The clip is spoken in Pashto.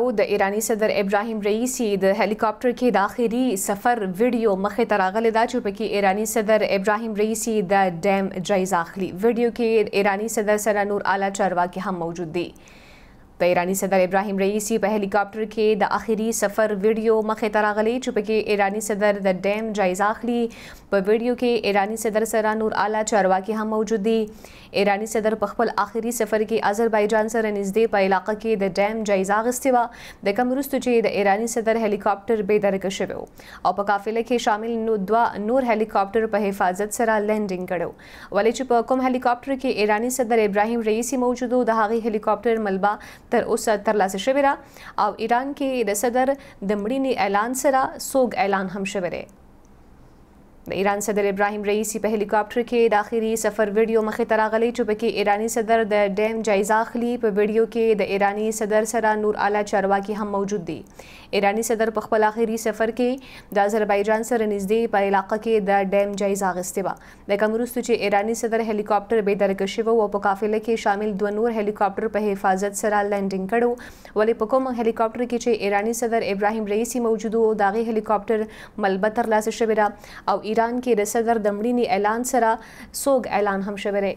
او د ایرانی صدر ابراهیم رئیسی د هلیکاپټر کې د اخیری سفر ویډیو مخې ته راغلی دا چې په کې ایرانی صدر ابراهیم رئیسی د ډیم جایزه اخلي ویډیو کې ایرانی صدر سره نور اعلی چارواکي هم موجود دي د ایرانی صدر ابراهیم رئیسی په هلیکاپټر کې د اخیری سفر ویډیو مخې ته راغلی چې پکې ایرانی صدر د ډیم جایزه اخلي په ویډیو کې ایرانی صدر سره نور اعلی چارواکي هم موجود دي ایرانی صدر په خپل اخیری سفر کې آذربایجان سره نږدې په علاقه کې د ډیم جایزه اخیستې وه د کوم وروسته چې د ایرانی صدر هلیکاپټر بې درکه شوی او په قافله کې شامل نو دوه نور هلیکاپټر په حفاظت سره لینډینګ کړو ولې چې په کوم هلیکاپټر کې ایرانی صدر ابراهیم رئیسی موجود و د هغې هلیکاپټر ملبا تر اوسه ترلاسه شوې ده او ایران کې د صدر د مړینې اعلان سره سوګ اعلان هم شوی دی د ایران صدر ابراهیم رئیسی په هلیکاپټر کې د اخیری سفر ویډیو مخې ته راغلی چې په کې ایرانی صدر د ډیم جایزه اخلي په ویډیو کې د ایرانی صدر سره نور اعلی چارواکي هم موجود دي ایرانی صدر په خپل اخیری سفر کې د آذربایجان سره نږدې په علاقه کې د ډیم جایزه اغستې و د کمروستو چې ایرانی صدر هلیکاپټر به درکه شو او په قافله کې شامل دوه نور هلیکاپټر په حفاظت سره لینډینګ کړو ولې په کوم هلیکاپټر کې چې ایرانی صدر ابراهیم رئیسی موجود وو داغي هلیکاپټر ملبه تر لاسه شوی را او ایران کې د صدر د مړینې اعلان سره سوګ اعلان هم شوی دی